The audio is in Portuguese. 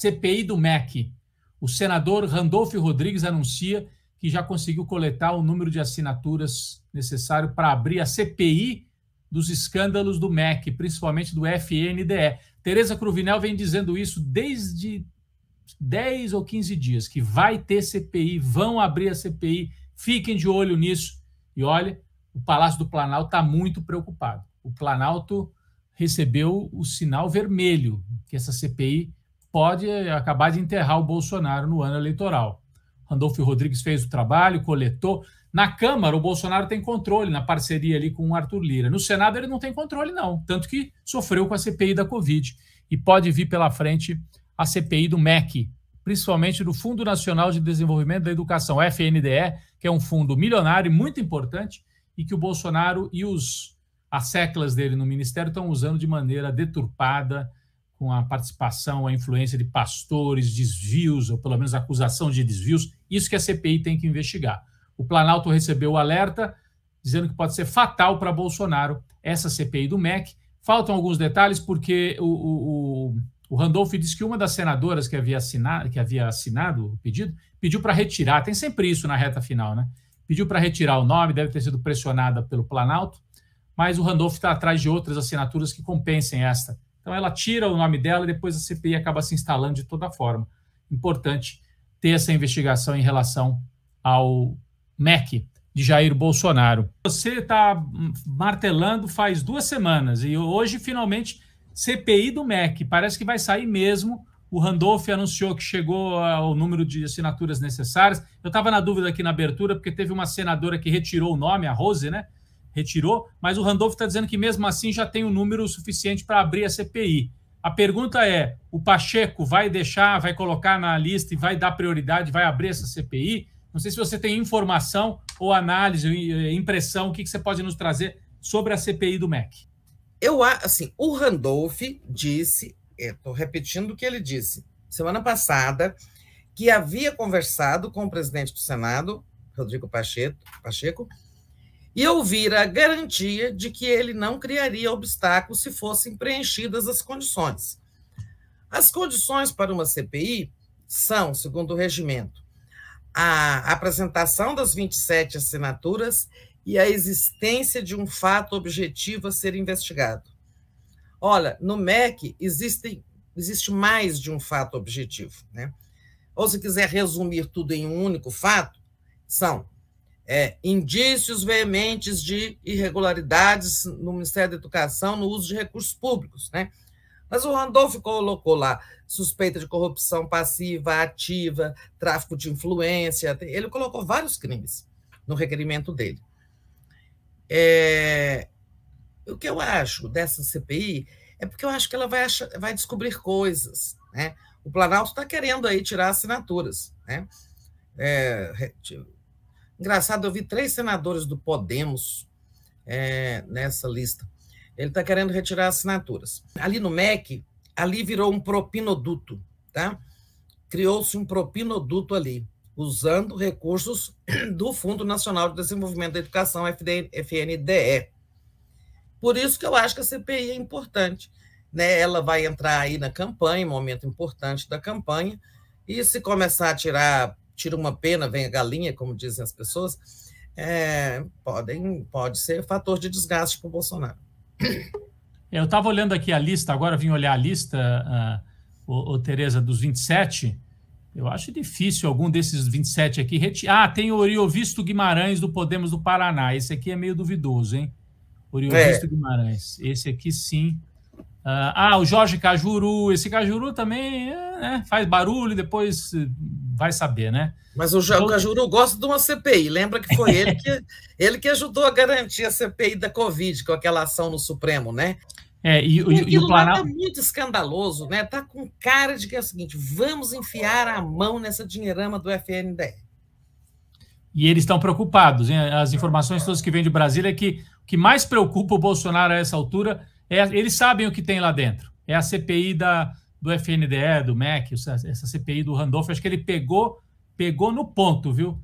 CPI do MEC. O senador Randolfo Rodrigues anuncia que já conseguiu coletar o número de assinaturas necessário para abrir a CPI dos escândalos do MEC, principalmente do FNDE. Tereza Cruvinel vem dizendo isso desde 10 ou 15 dias, que vai ter CPI, vão abrir a CPI, fiquem de olho nisso. E olha, o Palácio do Planalto está muito preocupado. O Planalto recebeu o sinal vermelho que essa CPI pode acabar de enterrar o Bolsonaro no ano eleitoral. Randolfo Rodrigues fez o trabalho, coletou. Na Câmara, o Bolsonaro tem controle na parceria ali com o Arthur Lira. No Senado, ele não tem controle, não. Tanto que sofreu com a CPI da Covid. E pode vir pela frente a CPI do MEC, principalmente do Fundo Nacional de Desenvolvimento da Educação, FNDE, que é um fundo milionário e muito importante e que o Bolsonaro e os as seclas dele no ministério estão usando de maneira deturpada, com a participação, a influência de pastores, desvios, ou pelo menos acusação de desvios. Isso que a CPI tem que investigar. O Planalto recebeu o alerta dizendo que pode ser fatal para Bolsonaro essa CPI do MEC. Faltam alguns detalhes, porque o, o, o, Randolph disse que uma das senadoras que havia, assinado, que havia assinado o pedido pediu para retirar. Tem sempre isso na reta final, né? Pediu para retirar o nome, deve ter sido pressionada pelo Planalto, mas o Randolph está atrás de outras assinaturas que compensem esta então ela tira o nome dela e depois a CPI acaba se instalando de toda forma. Importante ter essa investigação em relação ao MEC de Jair Bolsonaro. Você está martelando faz duas semanas e hoje finalmente CPI do MEC. Parece que vai sair mesmo. O Randolph anunciou que chegou ao número de assinaturas necessárias. Eu estava na dúvida aqui na abertura, porque teve uma senadora que retirou o nome, a Rose, né? retirou, mas o Randolph está dizendo que mesmo assim já tem um número suficiente para abrir a CPI. A pergunta é: o Pacheco vai deixar, vai colocar na lista e vai dar prioridade, vai abrir essa CPI? Não sei se você tem informação ou análise, eh, impressão, o que, que você pode nos trazer sobre a CPI do MEC. Eu, assim, o Randolph disse, estou eh, repetindo o que ele disse, semana passada, que havia conversado com o presidente do Senado, Rodrigo Pacheco, Pacheco e ouvir a garantia de que ele não criaria obstáculos se fossem preenchidas as condições. As condições para uma CPI são, segundo o regimento, a apresentação das 27 assinaturas e a existência de um fato objetivo a ser investigado. Olha, no MEC existe mais de um fato objetivo. Né? Ou se quiser resumir tudo em um único fato, são é, indícios veementes de irregularidades no Ministério da Educação no uso de recursos públicos. Né? Mas o Randolfo colocou lá suspeita de corrupção passiva, ativa, tráfico de influência, ele colocou vários crimes no requerimento dele. É, o que eu acho dessa CPI é porque eu acho que ela vai, achar, vai descobrir coisas. Né? O Planalto está querendo aí tirar assinaturas. Né? É, Engraçado, eu vi três senadores do Podemos é, nessa lista. Ele está querendo retirar assinaturas. Ali no MEC, ali virou um propinoduto, tá? Criou-se um propinoduto ali, usando recursos do Fundo Nacional de Desenvolvimento da Educação, FNDE. Por isso que eu acho que a CPI é importante. Né? Ela vai entrar aí na campanha, momento importante da campanha, e se começar a tirar tira uma pena, vem a galinha, como dizem as pessoas, é, podem, pode ser fator de desgaste para o Bolsonaro. Eu estava olhando aqui a lista, agora vim olhar a lista, uh, ô, ô, Tereza, dos 27. Eu acho difícil algum desses 27 aqui retirar. Ah, tem o Oriovisto Guimarães do Podemos do Paraná. Esse aqui é meio duvidoso, hein? Oriovisto é. Guimarães. Esse aqui sim. ah, ah o Jorge Cajuru. Esse Cajuru também é, né, faz barulho, depois vai saber, né? Mas o João Cajuru gosta de uma CPI. Lembra que foi ele que, ele que ajudou a garantir a CPI da Covid, com aquela ação no Supremo, né? É, e, e, o Planalto. Está muito escandaloso, né? Está com cara de que é o seguinte: vamos enfiar a mão nessa dinheirama do FNDE. E eles estão preocupados, hein? As informações todas que vêm de Brasília é que o que mais preocupa o Bolsonaro a essa altura é. Eles sabem o que tem lá dentro. É a CPI da, do FNDE, do MEC, essa CPI do Randolph, acho que ele pegou, pegou no ponto, viu?